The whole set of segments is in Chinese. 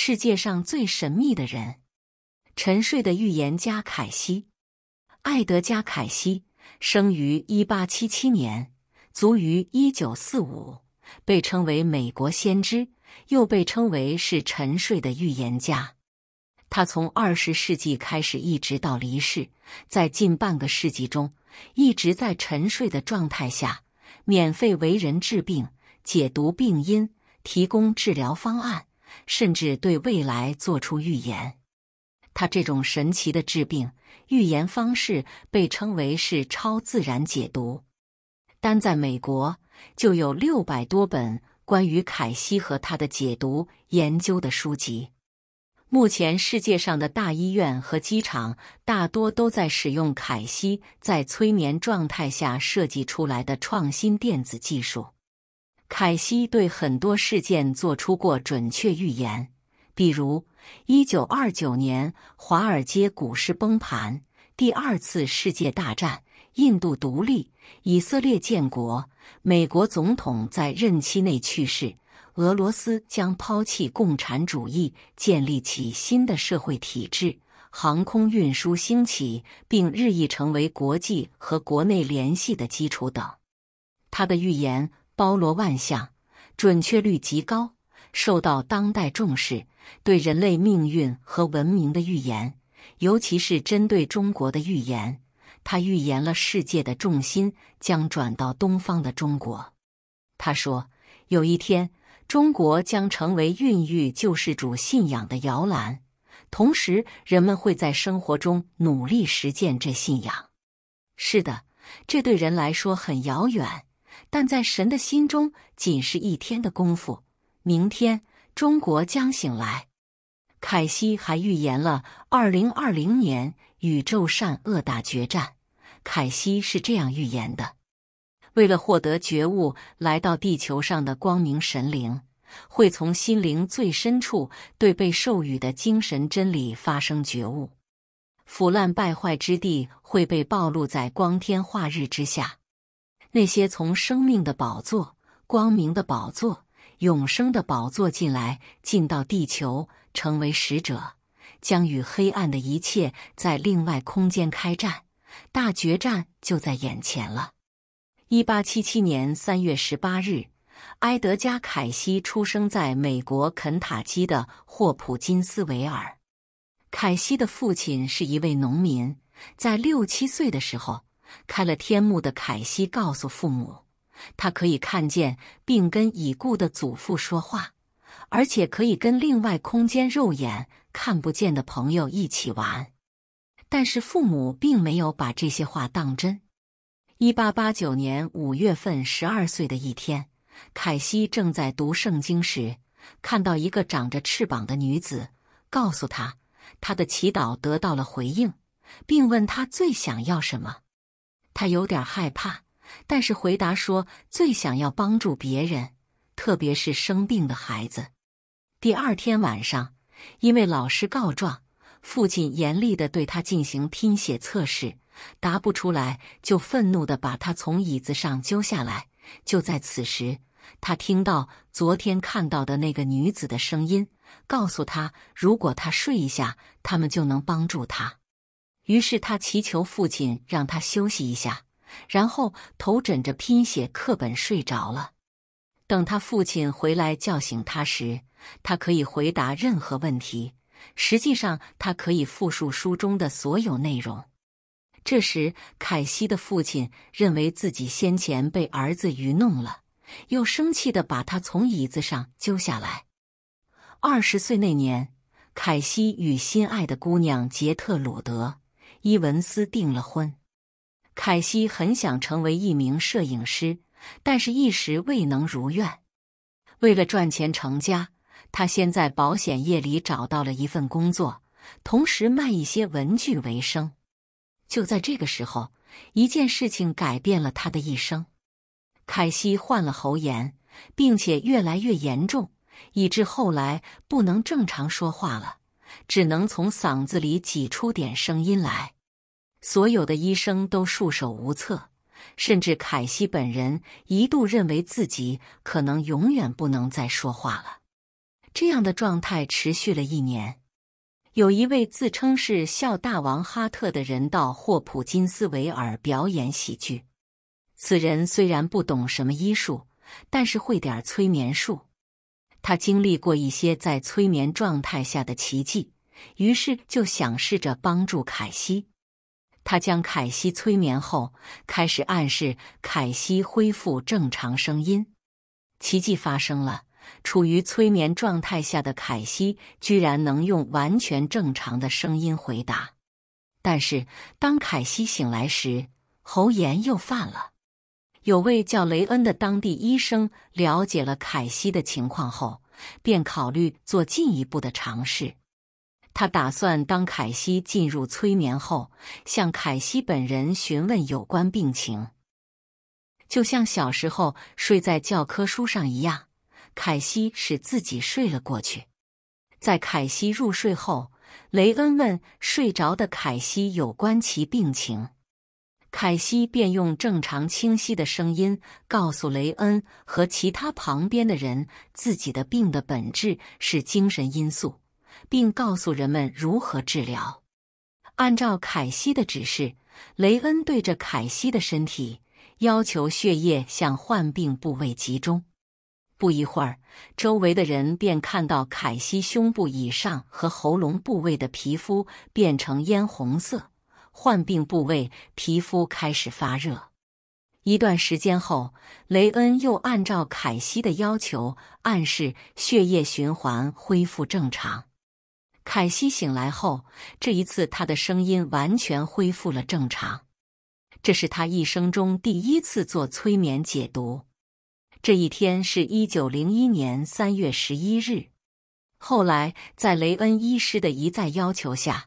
世界上最神秘的人，沉睡的预言家凯西·爱德加·凯西，生于1877年，卒于1945，被称为美国先知，又被称为是沉睡的预言家。他从20世纪开始，一直到离世，在近半个世纪中，一直在沉睡的状态下，免费为人治病、解读病因、提供治疗方案。甚至对未来做出预言，他这种神奇的治病预言方式被称为是超自然解读。单在美国就有六百多本关于凯西和他的解读研究的书籍。目前世界上的大医院和机场大多都在使用凯西在催眠状态下设计出来的创新电子技术。凯西对很多事件做出过准确预言，比如1929年华尔街股市崩盘、第二次世界大战、印度独立、以色列建国、美国总统在任期内去世、俄罗斯将抛弃共产主义建立起新的社会体制、航空运输兴起并日益成为国际和国内联系的基础等。他的预言。包罗万象，准确率极高，受到当代重视。对人类命运和文明的预言，尤其是针对中国的预言，他预言了世界的重心将转到东方的中国。他说：“有一天，中国将成为孕育救世主信仰的摇篮，同时人们会在生活中努力实践这信仰。”是的，这对人来说很遥远。但在神的心中，仅是一天的功夫。明天，中国将醒来。凯西还预言了二零二零年宇宙善恶大决战。凯西是这样预言的：为了获得觉悟，来到地球上的光明神灵，会从心灵最深处对被授予的精神真理发生觉悟。腐烂败坏之地会被暴露在光天化日之下。那些从生命的宝座、光明的宝座、永生的宝座进来，进到地球成为使者，将与黑暗的一切在另外空间开战，大决战就在眼前了。一八七七年三月十八日，埃德加·凯西出生在美国肯塔基的霍普金斯维尔。凯西的父亲是一位农民，在六七岁的时候。开了天幕的凯西告诉父母，他可以看见，并跟已故的祖父说话，而且可以跟另外空间肉眼看不见的朋友一起玩。但是父母并没有把这些话当真。一八八九年五月份，十二岁的一天，凯西正在读圣经时，看到一个长着翅膀的女子，告诉她她的祈祷得到了回应，并问她最想要什么。他有点害怕，但是回答说最想要帮助别人，特别是生病的孩子。第二天晚上，因为老师告状，父亲严厉的对他进行拼写测试，答不出来就愤怒的把他从椅子上揪下来。就在此时，他听到昨天看到的那个女子的声音，告诉他如果他睡一下，他们就能帮助他。于是他祈求父亲让他休息一下，然后头枕着拼写课本睡着了。等他父亲回来叫醒他时，他可以回答任何问题。实际上，他可以复述书中的所有内容。这时，凯西的父亲认为自己先前被儿子愚弄了，又生气地把他从椅子上揪下来。二十岁那年，凯西与心爱的姑娘杰特鲁德。伊文斯订了婚，凯西很想成为一名摄影师，但是一时未能如愿。为了赚钱成家，他先在保险业里找到了一份工作，同时卖一些文具为生。就在这个时候，一件事情改变了他的一生。凯西患了喉炎，并且越来越严重，以致后来不能正常说话了。只能从嗓子里挤出点声音来，所有的医生都束手无策，甚至凯西本人一度认为自己可能永远不能再说话了。这样的状态持续了一年。有一位自称是笑大王哈特的人到霍普金斯维尔表演喜剧。此人虽然不懂什么医术，但是会点催眠术。他经历过一些在催眠状态下的奇迹，于是就想试着帮助凯西。他将凯西催眠后，开始暗示凯西恢复正常声音。奇迹发生了，处于催眠状态下的凯西居然能用完全正常的声音回答。但是，当凯西醒来时，喉炎又犯了。有位叫雷恩的当地医生了解了凯西的情况后，便考虑做进一步的尝试。他打算当凯西进入催眠后，向凯西本人询问有关病情。就像小时候睡在教科书上一样，凯西是自己睡了过去。在凯西入睡后，雷恩问睡着的凯西有关其病情。凯西便用正常清晰的声音告诉雷恩和其他旁边的人，自己的病的本质是精神因素，并告诉人们如何治疗。按照凯西的指示，雷恩对着凯西的身体要求血液向患病部位集中。不一会儿，周围的人便看到凯西胸部以上和喉咙部位的皮肤变成嫣红色。患病部位皮肤开始发热，一段时间后，雷恩又按照凯西的要求暗示血液循环恢复正常。凯西醒来后，这一次他的声音完全恢复了正常。这是他一生中第一次做催眠解读。这一天是一九零一年三月十一日。后来，在雷恩医师的一再要求下。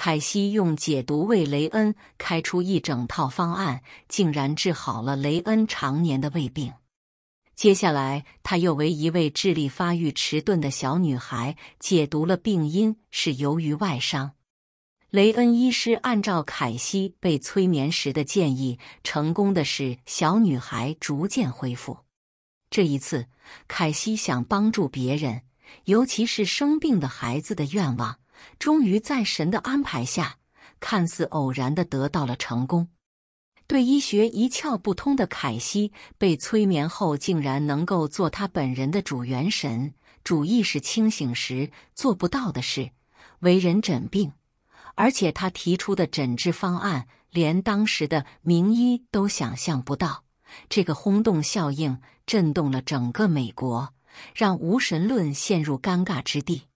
凯西用解毒为雷恩开出一整套方案，竟然治好了雷恩常年的胃病。接下来，他又为一位智力发育迟钝的小女孩解读了，病因是由于外伤。雷恩医师按照凯西被催眠时的建议，成功的是小女孩逐渐恢复。这一次，凯西想帮助别人，尤其是生病的孩子的愿望。终于在神的安排下，看似偶然的得到了成功。对医学一窍不通的凯西被催眠后，竟然能够做他本人的主元神、主意识清醒时做不到的事，为人诊病。而且他提出的诊治方案，连当时的名医都想象不到。这个轰动效应震动了整个美国，让无神论陷入尴尬之地。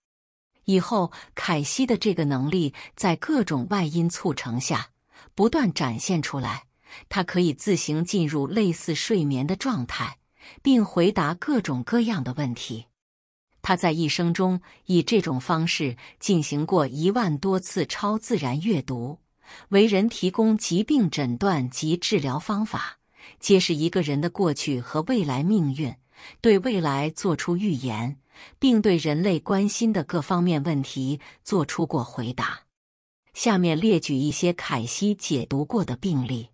以后，凯西的这个能力在各种外因促成下不断展现出来。他可以自行进入类似睡眠的状态，并回答各种各样的问题。他在一生中以这种方式进行过一万多次超自然阅读，为人提供疾病诊断及治疗方法，揭示一个人的过去和未来命运，对未来做出预言。并对人类关心的各方面问题作出过回答。下面列举一些凯西解读过的病例。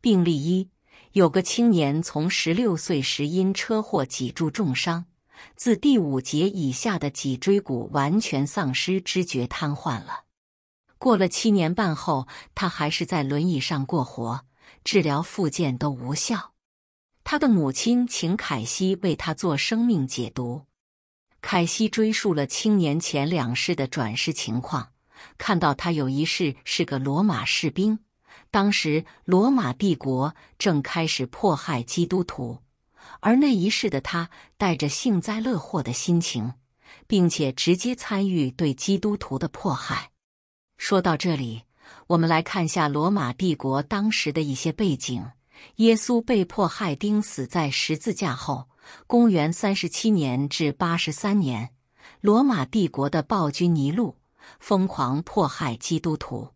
病例一：有个青年从十六岁时因车祸脊柱重伤，自第五节以下的脊椎骨完全丧失知觉，瘫痪了。过了七年半后，他还是在轮椅上过活，治疗复健都无效。他的母亲请凯西为他做生命解读。凯西追溯了青年前两世的转世情况，看到他有一世是个罗马士兵，当时罗马帝国正开始迫害基督徒，而那一世的他带着幸灾乐祸的心情，并且直接参与对基督徒的迫害。说到这里，我们来看下罗马帝国当时的一些背景：耶稣被迫害，钉死在十字架后。公元三十七年至八十三年，罗马帝国的暴君尼禄疯狂迫害基督徒。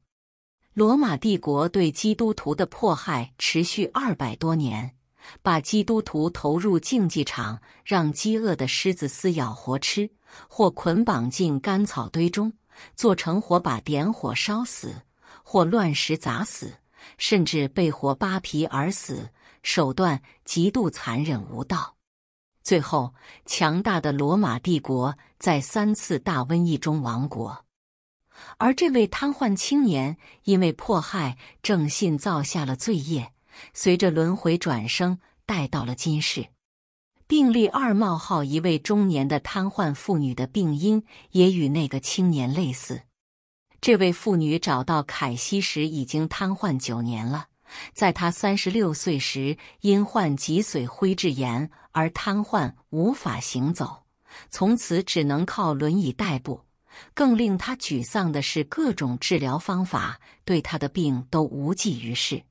罗马帝国对基督徒的迫害持续二百多年，把基督徒投入竞技场，让饥饿的狮子撕咬活吃，或捆绑进干草堆中做成火把点火烧死，或乱石砸死，甚至被活扒皮而死，手段极度残忍无道。最后，强大的罗马帝国在三次大瘟疫中亡国。而这位瘫痪青年因为迫害正信造下了罪业，随着轮回转生带到了今世。病例二：冒号一位中年的瘫痪妇女的病因也与那个青年类似。这位妇女找到凯西时已经瘫痪九年了。在他三十六岁时，因患脊髓灰质炎而瘫痪，无法行走，从此只能靠轮椅代步。更令他沮丧的是，各种治疗方法对他的病都无济于事。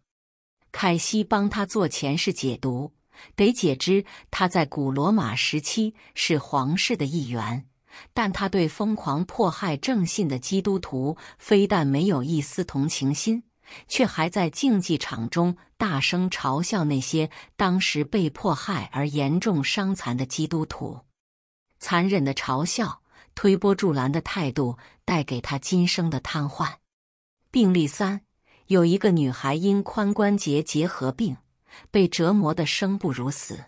凯西帮他做前世解读，得解知他在古罗马时期是皇室的一员，但他对疯狂迫害正信的基督徒，非但没有一丝同情心。却还在竞技场中大声嘲笑那些当时被迫害而严重伤残的基督徒，残忍的嘲笑、推波助澜的态度带给他今生的瘫痪。病例三，有一个女孩因髋关节结核病被折磨得生不如死。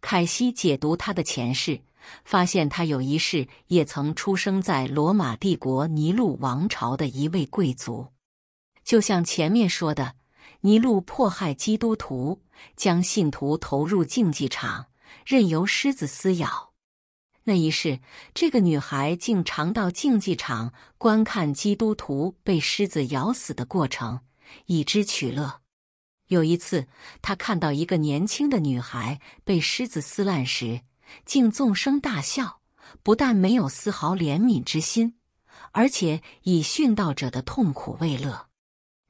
凯西解读她的前世，发现她有一世也曾出生在罗马帝国尼禄王朝的一位贵族。就像前面说的，尼禄迫害基督徒，将信徒投入竞技场，任由狮子撕咬。那一世，这个女孩竟常到竞技场观看基督徒被狮子咬死的过程，以之取乐。有一次，她看到一个年轻的女孩被狮子撕烂时，竟纵声大笑，不但没有丝毫怜悯之心，而且以殉道者的痛苦为乐。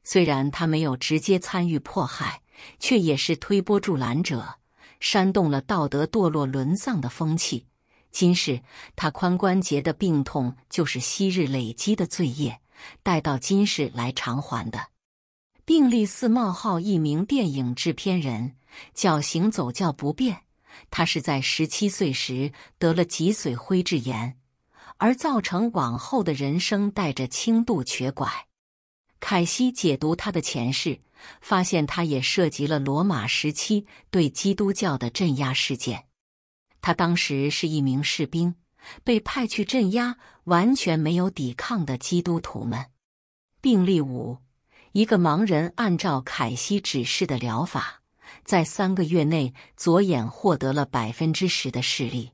虽然他没有直接参与迫害，却也是推波助澜者，煽动了道德堕落沦丧的风气。今世他髋关节的病痛就是昔日累积的罪业，带到今世来偿还的。病历四冒号：一名电影制片人，脚行走脚不便，他是在十七岁时得了脊髓灰质炎，而造成往后的人生带着轻度瘸拐。凯西解读他的前世，发现他也涉及了罗马时期对基督教的镇压事件。他当时是一名士兵，被派去镇压完全没有抵抗的基督徒们。病例五，一个盲人按照凯西指示的疗法，在三个月内左眼获得了百分之十的视力。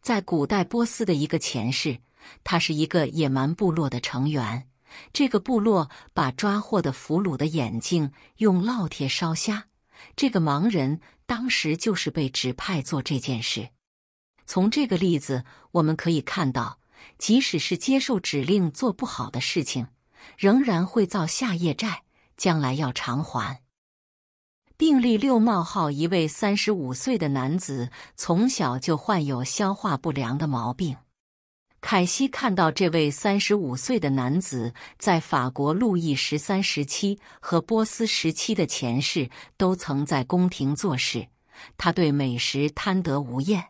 在古代波斯的一个前世，他是一个野蛮部落的成员。这个部落把抓获的俘虏的眼睛用烙铁烧瞎。这个盲人当时就是被指派做这件事。从这个例子我们可以看到，即使是接受指令做不好的事情，仍然会造下业债，将来要偿还。病例六冒号：一位三十五岁的男子从小就患有消化不良的毛病。凯西看到这位三十五岁的男子在法国路易十三时期和波斯时期的前世都曾在宫廷做事，他对美食贪得无厌。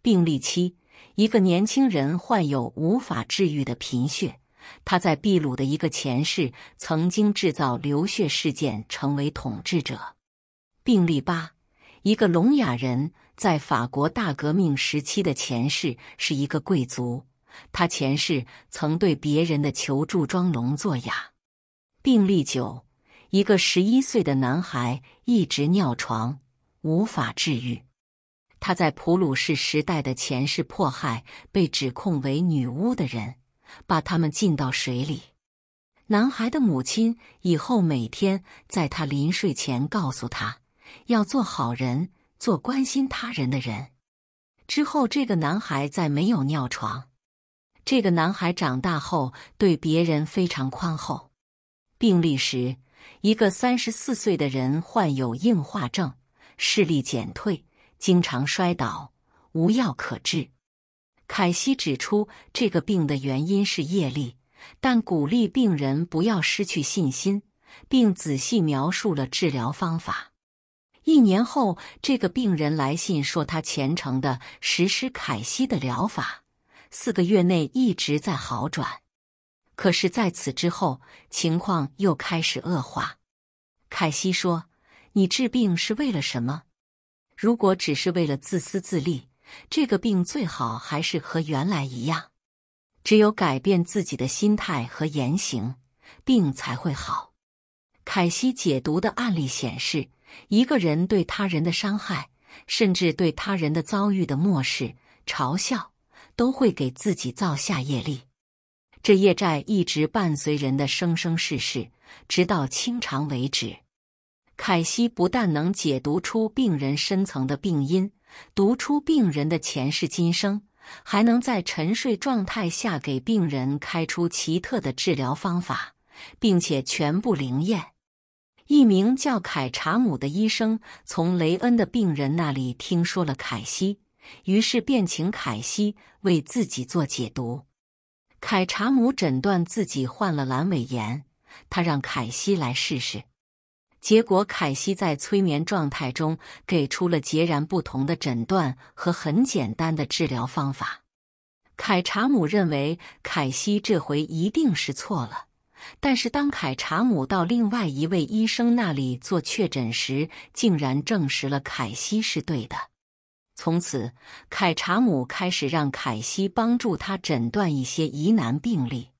病例七：一个年轻人患有无法治愈的贫血，他在秘鲁的一个前世曾经制造流血事件，成为统治者。病例八：一个聋哑人在法国大革命时期的前世是一个贵族。他前世曾对别人的求助装聋作哑。病例九：一个十一岁的男孩一直尿床，无法治愈。他在普鲁士时代的前世迫害被指控为女巫的人，把他们浸到水里。男孩的母亲以后每天在他临睡前告诉他，要做好人，做关心他人的人。之后，这个男孩再没有尿床。这个男孩长大后对别人非常宽厚。病历时，一个三十四岁的人患有硬化症，视力减退，经常摔倒，无药可治。凯西指出，这个病的原因是业力，但鼓励病人不要失去信心，并仔细描述了治疗方法。一年后，这个病人来信说，他虔诚地实施凯西的疗法。四个月内一直在好转，可是，在此之后情况又开始恶化。凯西说：“你治病是为了什么？如果只是为了自私自利，这个病最好还是和原来一样。只有改变自己的心态和言行，病才会好。”凯西解读的案例显示，一个人对他人的伤害，甚至对他人的遭遇的漠视、嘲笑。都会给自己造下业力，这业债一直伴随人的生生世世，直到清偿为止。凯西不但能解读出病人深层的病因，读出病人的前世今生，还能在沉睡状态下给病人开出奇特的治疗方法，并且全部灵验。一名叫凯查姆的医生从雷恩的病人那里听说了凯西。于是便请凯西为自己做解读。凯查姆诊断自己患了阑尾炎，他让凯西来试试。结果凯西在催眠状态中给出了截然不同的诊断和很简单的治疗方法。凯查姆认为凯西这回一定是错了，但是当凯查姆到另外一位医生那里做确诊时，竟然证实了凯西是对的。从此，凯查姆开始让凯西帮助他诊断一些疑难病例。